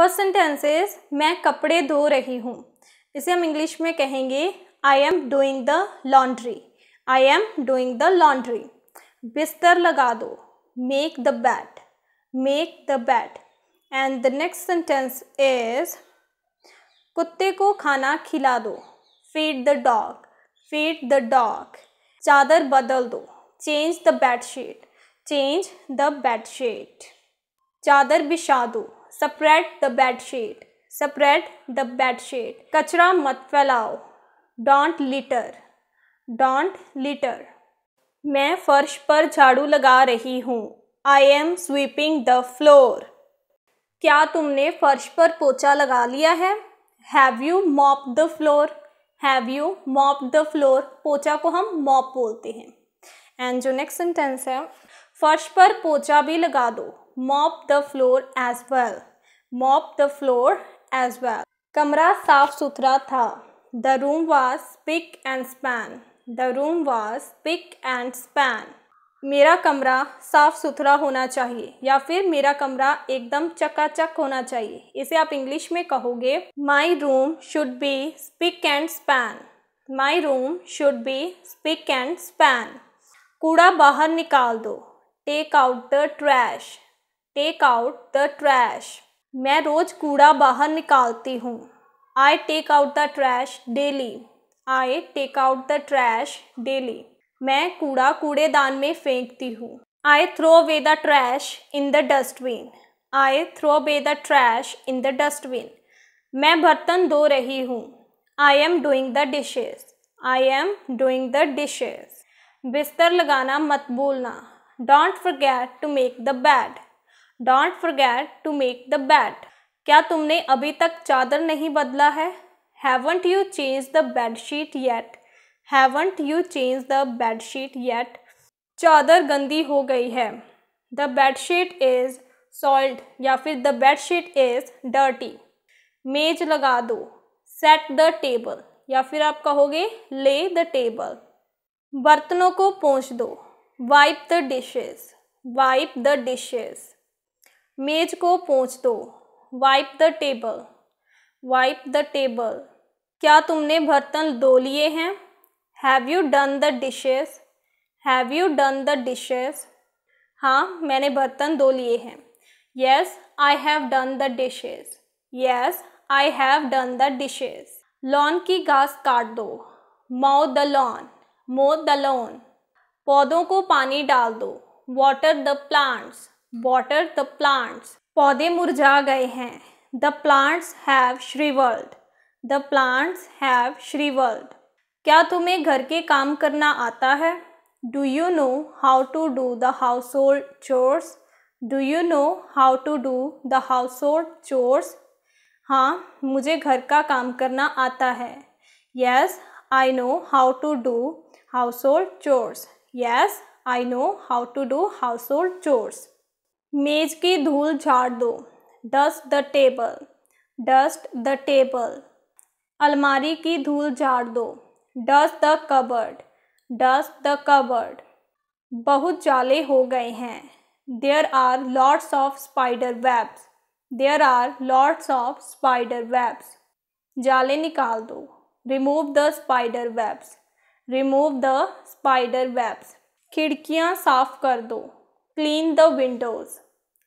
First sentence is मैं कपड़े धो रही हूँ इसे हम इंग्लिश में कहेंगे I am doing the laundry I am doing the laundry बिस्तर लगा दो make the bed make the bed and the next sentence is कुत्ते को खाना खिला दो feed the dog feed the dog चादर बदल दो change the bedsheet change the bedsheet चादर बिछा दो spread the bed sheet spread the bed sheet कचरा मत फैलाओ डोंट लीटर डोंट लीटर मैं फर्श पर झाड़ू लगा रही हूँ I am sweeping the floor क्या तुमने फर्श पर पोछा लगा लिया है have you mop the floor have you mop the floor पोछा को हम मॉप बोलते हैं एंड जो नेक्स्ट सेंटेंस है फर्श पर पोछा भी लगा दो mop the floor as well mop the floor as well कमरा साफ सुथरा था the room was spick and span the room was spick and span मेरा कमरा साफ सुथरा होना चाहिए या फिर मेरा कमरा एकदम चकाचक होना चाहिए इसे आप इंग्लिश में कहोगे my room should be spick and span my room should be spick and span कूड़ा बाहर निकाल दो take out the trash take out the trash मैं रोज़ कूड़ा बाहर निकालती हूँ I take out the trash daily I take out the trash daily मैं कूड़ा कूड़ेदान में फेंकती हूँ I throw away the trash in the dustbin I throw away the trash in the dustbin मैं बर्तन धो रही हूँ I am doing the dishes I am doing the dishes बिस्तर लगाना मत भूलना don't forget to make the bed don't forget to make the bed क्या तुमने अभी तक चादर नहीं बदला है haven't you change the bed sheet yet haven't you change the bed sheet yet चादर गंदी हो गई है the bed sheet is soiled या फिर the bed sheet is dirty मेज लगा दो सेट द टेबल या फिर आप कहोगे ले द टेबल बर्तनों को पहुँच दो wipe the dishes wipe the dishes मेज को पहुँच दो wipe the table wipe the table क्या तुमने बर्तन धो लिए हैं have you done the dishes have you done the dishes हाँ मैंने बर्तन धो लिए हैं yes I have done the dishes yes I have done the dishes lawn की घास काट दो mow the lawn mow the lawn पौधों को पानी डाल दो water the plants water the plants पौधे मुरझा गए हैं the plants have shrivelled the plants have shrivelled क्या तुम्हें घर के काम करना आता है do you know how to do the household chores do you know how to do the household chores हाँ मुझे घर का काम करना आता है yes I know how to do household chores yes I know how to do household chores मेज की धूल झाड़ दो dust the table dust the table अलमारी की धूल झाड़ दो dust the cupboard dust the cupboard बहुत जाले हो गए हैं there are lots of spider webs there are lots of spider webs जाले निकाल दो remove the spider webs remove the spider webs खिड़कियाँ साफ कर दो clean the windows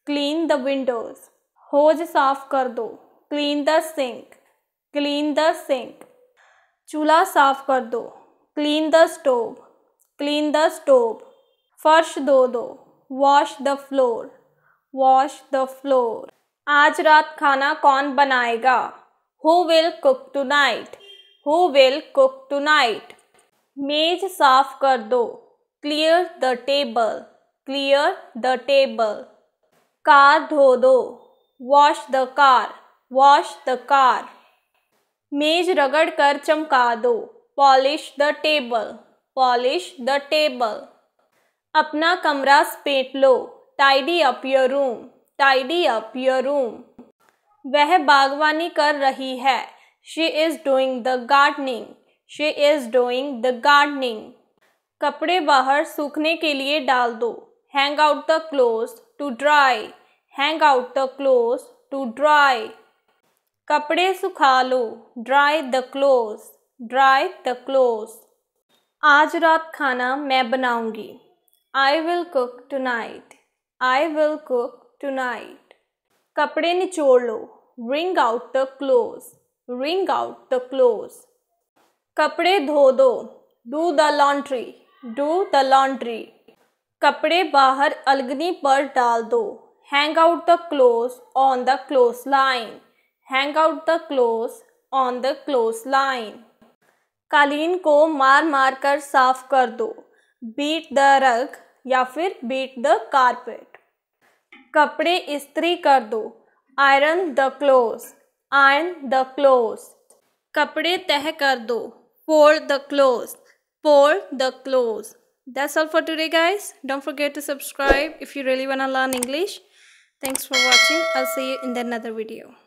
clean the windows होज साफ़ कर दो clean the sink clean the sink चूल्हा साफ़ कर दो clean the stove clean the stove फर्श धो दो wash the floor wash the floor आज रात खाना कौन बनाएगा who will cook tonight who will cook tonight मेज साफ कर दो clear the table clear the table car धो दो wash the car wash the car मेज रगड़ कर चमका दो polish the table polish the table अपना कमरा स्पेट लो tidy up your room tidy up your room वह बागवानी कर रही है she is doing the gardening she is doing the gardening कपड़े बाहर सूखने के लिए डाल दो hang out the clothes to dry hang out the clothes to dry कपड़े सुखा लो dry the clothes dry the clothes आज रात खाना मैं बनाऊंगी I will cook tonight I will cook tonight कपड़े निचोड़ लो ring out the clothes wring out the clothes कपड़े धो दो do the laundry do the laundry कपड़े बाहर अलगनी पर डाल दो hang out the cloth on the cloth line hang out the cloth on the cloth line कालीन को मार मार कर साफ कर दो बीट द रग या फिर बीट द कारपेट कपड़े इस्त्री कर दो iron the cloth iron the cloth कपड़े तह कर दो fold the cloth fold the cloth That's all for today guys. Don't forget to subscribe if you really want to learn English. Thanks for watching. I'll see you in another video.